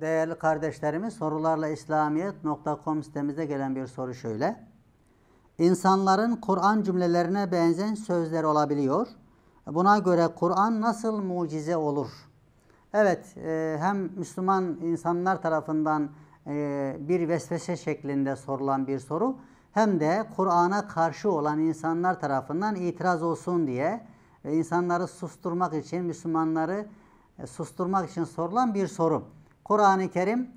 Değerli kardeşlerimiz sorularla İslamiyet.com sitemize gelen bir soru şöyle. İnsanların Kur'an cümlelerine benzen sözler olabiliyor. Buna göre Kur'an nasıl mucize olur? Evet e, hem Müslüman insanlar tarafından e, bir vesvese şeklinde sorulan bir soru hem de Kur'an'a karşı olan insanlar tarafından itiraz olsun diye e, insanları susturmak için Müslümanları susturmak için sorulan bir soru. Kur'an-ı Kerim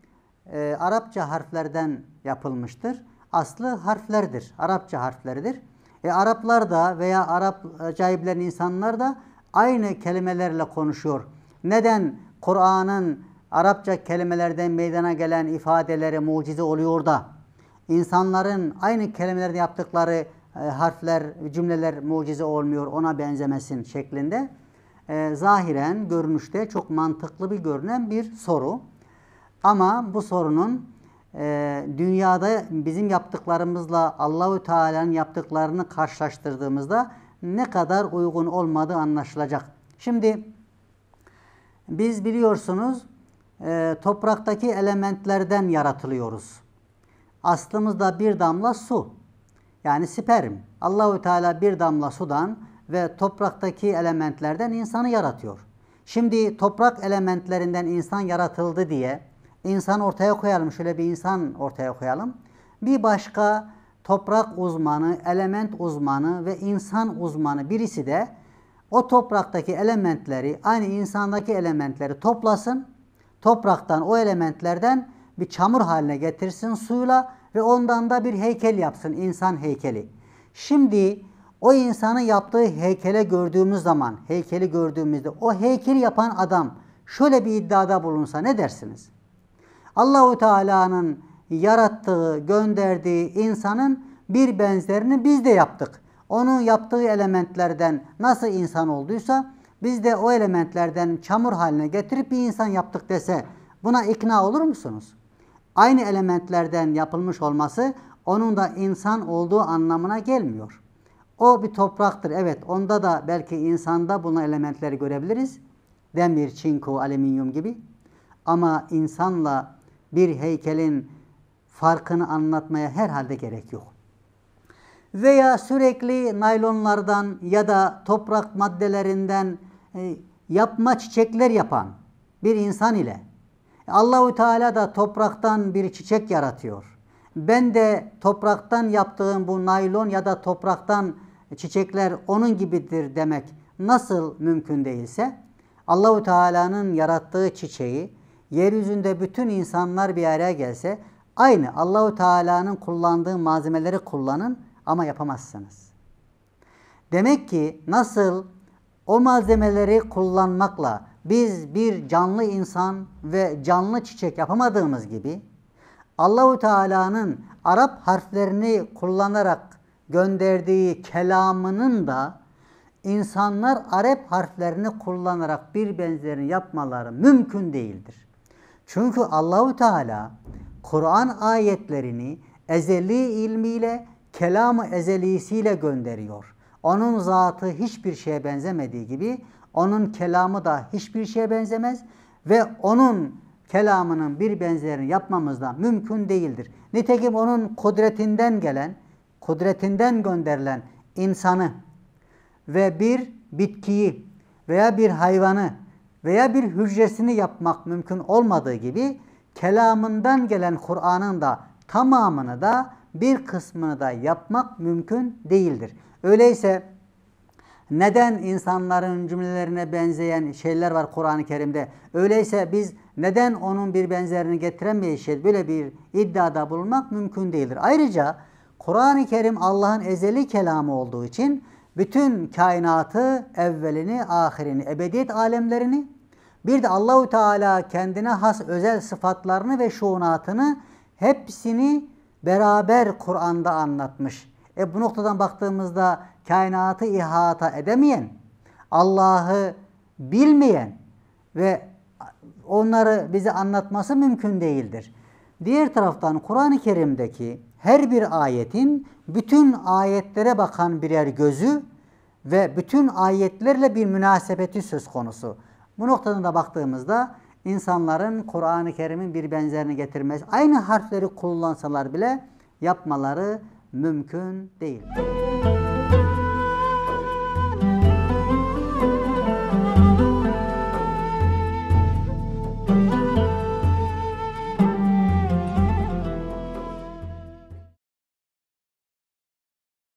e, Arapça harflerden yapılmıştır. Aslı harflerdir. Arapça harfleridir. E, Araplar da veya Arapçayı bilen insanlar da aynı kelimelerle konuşuyor. Neden Kur'an'ın Arapça kelimelerden meydana gelen ifadeleri mucize oluyor da insanların aynı kelimelerde yaptıkları e, harfler, cümleler mucize olmuyor ona benzemesin şeklinde e, zahiren görünüşte çok mantıklı bir görünen bir soru. Ama bu sorunun e, dünyada bizim yaptıklarımızla Allahü Teala'nın yaptıklarını karşılaştırdığımızda ne kadar uygun olmadığı anlaşılacak. Şimdi biz biliyorsunuz e, topraktaki elementlerden yaratılıyoruz. Aslımızda bir damla su. Yani sperm. Allahü Teala bir damla sudan ve topraktaki elementlerden insanı yaratıyor. Şimdi toprak elementlerinden insan yaratıldı diye insan ortaya koyalım. Şöyle bir insan ortaya koyalım. Bir başka toprak uzmanı, element uzmanı ve insan uzmanı birisi de o topraktaki elementleri, aynı insandaki elementleri toplasın. Topraktan, o elementlerden bir çamur haline getirsin suyla ve ondan da bir heykel yapsın, insan heykeli. Şimdi o insanın yaptığı heykele gördüğümüz zaman, heykeli gördüğümüzde o heykeli yapan adam şöyle bir iddiada bulunsa ne dersiniz? Allahu Teala'nın yarattığı, gönderdiği insanın bir benzerini biz de yaptık. Onun yaptığı elementlerden nasıl insan olduysa biz de o elementlerden çamur haline getirip bir insan yaptık dese buna ikna olur musunuz? Aynı elementlerden yapılmış olması onun da insan olduğu anlamına gelmiyor. O bir topraktır. Evet onda da belki insanda bulunan elementleri görebiliriz. Demir, çinko, alüminyum gibi. Ama insanla bir heykelin farkını anlatmaya herhalde gerek yok. Veya sürekli naylonlardan ya da toprak maddelerinden e, yapma çiçekler yapan bir insan ile Allahu Teala da topraktan bir çiçek yaratıyor. Ben de topraktan yaptığım bu naylon ya da topraktan çiçekler onun gibidir demek nasıl mümkün değilse Allahu Teala'nın yarattığı çiçeği yeryüzünde bütün insanlar bir araya gelse aynı Allahu Teala'nın kullandığı malzemeleri kullanın ama yapamazsınız. Demek ki nasıl o malzemeleri kullanmakla biz bir canlı insan ve canlı çiçek yapamadığımız gibi Allahu Teala'nın Arap harflerini kullanarak gönderdiği kelamının da insanlar Arap harflerini kullanarak bir benzerini yapmaları mümkün değildir. Çünkü Allahu Teala Kur'an ayetlerini ezeli ilmiyle, kelamı ezelisiyle gönderiyor. Onun zatı hiçbir şeye benzemediği gibi onun kelamı da hiçbir şeye benzemez ve onun kelamının bir benzerini yapmamız da mümkün değildir. Nitekim onun kudretinden gelen, kudretinden gönderilen insanı ve bir bitkiyi veya bir hayvanı veya bir hücresini yapmak mümkün olmadığı gibi kelamından gelen Kur'an'ın da tamamını da bir kısmını da yapmak mümkün değildir. Öyleyse neden insanların cümlelerine benzeyen şeyler var Kur'an-ı Kerim'de? Öyleyse biz neden onun bir benzerini getiremeyiz? Şey, böyle bir iddiada bulunmak mümkün değildir. Ayrıca Kur'an-ı Kerim Allah'ın ezeli kelamı olduğu için bütün kainatı, evvelini, ahirini, ebediyet alemlerini bir de Allahü Teala kendine has özel sıfatlarını ve şuunatını hepsini beraber Kur'an'da anlatmış. E bu noktadan baktığımızda kainatı ihata edemeyen, Allah'ı bilmeyen ve onları bize anlatması mümkün değildir. Diğer taraftan Kur'an-ı Kerim'deki her bir ayetin bütün ayetlere bakan birer gözü ve bütün ayetlerle bir münasebeti söz konusu. Bu noktadan da baktığımızda insanların Kur'an-ı Kerim'in bir benzerini getirmesi, Aynı harfleri kullansalar bile yapmaları mümkün değil.